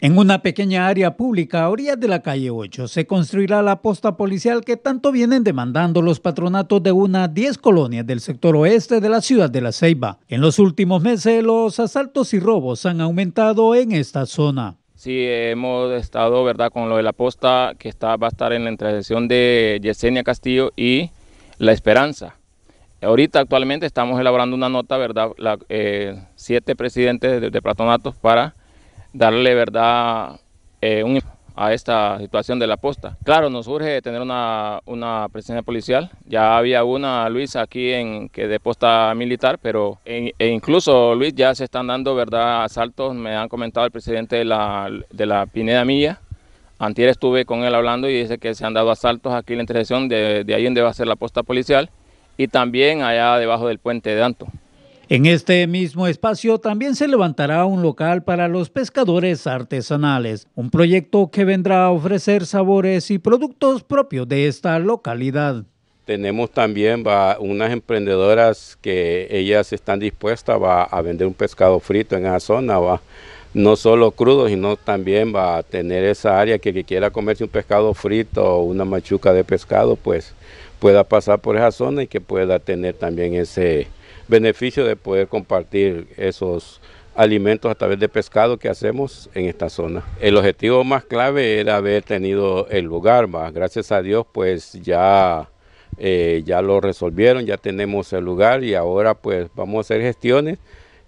En una pequeña área pública a orillas de la calle 8 se construirá la posta policial que tanto vienen demandando los patronatos de unas 10 colonias del sector oeste de la ciudad de La Ceiba. En los últimos meses los asaltos y robos han aumentado en esta zona. Sí, hemos estado verdad con lo de la posta que está, va a estar en la intersección de Yesenia Castillo y La Esperanza. Ahorita actualmente estamos elaborando una nota, ¿verdad? La, eh, siete presidentes de, de patronatos para darle verdad eh, a esta situación de la posta. Claro, nos urge tener una, presencia policial. Ya había una, Luis, aquí en que de posta militar, pero e incluso, Luis, ya se están dando verdad asaltos. Me han comentado el presidente de la, Pineda Milla. Antier estuve con él hablando y dice que se han dado asaltos aquí en la intersección de, de ahí donde va a ser la posta policial y también allá debajo del puente de Anto. En este mismo espacio también se levantará un local para los pescadores artesanales, un proyecto que vendrá a ofrecer sabores y productos propios de esta localidad. Tenemos también unas emprendedoras que ellas están dispuestas a vender un pescado frito en esa zona, no solo crudo, sino también va a tener esa área que, que quiera comerse un pescado frito o una machuca de pescado, pues pueda pasar por esa zona y que pueda tener también ese beneficio de poder compartir esos alimentos a través de pescado que hacemos en esta zona. El objetivo más clave era haber tenido el lugar, más gracias a Dios pues ya, eh, ya lo resolvieron, ya tenemos el lugar y ahora pues vamos a hacer gestiones.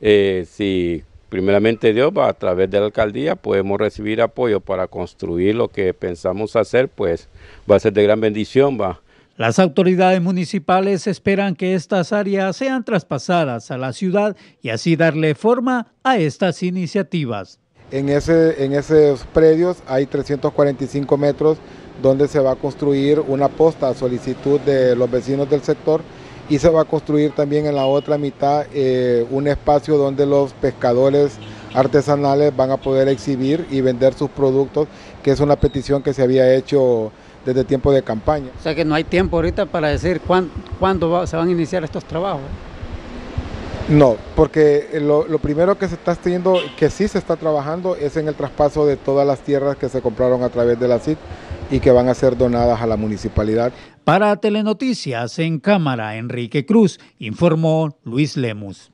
Eh, si primeramente Dios va a través de la alcaldía, podemos recibir apoyo para construir lo que pensamos hacer, pues va a ser de gran bendición, va las autoridades municipales esperan que estas áreas sean traspasadas a la ciudad y así darle forma a estas iniciativas. En, ese, en esos predios hay 345 metros donde se va a construir una posta a solicitud de los vecinos del sector y se va a construir también en la otra mitad eh, un espacio donde los pescadores artesanales van a poder exhibir y vender sus productos, que es una petición que se había hecho desde tiempo de campaña. O sea que no hay tiempo ahorita para decir cuándo se van a iniciar estos trabajos. No, porque eh, lo, primero que se está haciendo, que sí se está trabajando, es en el traspaso de todas las tierras que se compraron a través de la CIT y que van a ser donadas a la municipalidad. Para Telenoticias en cámara, Enrique Cruz, informó Luis Lemus.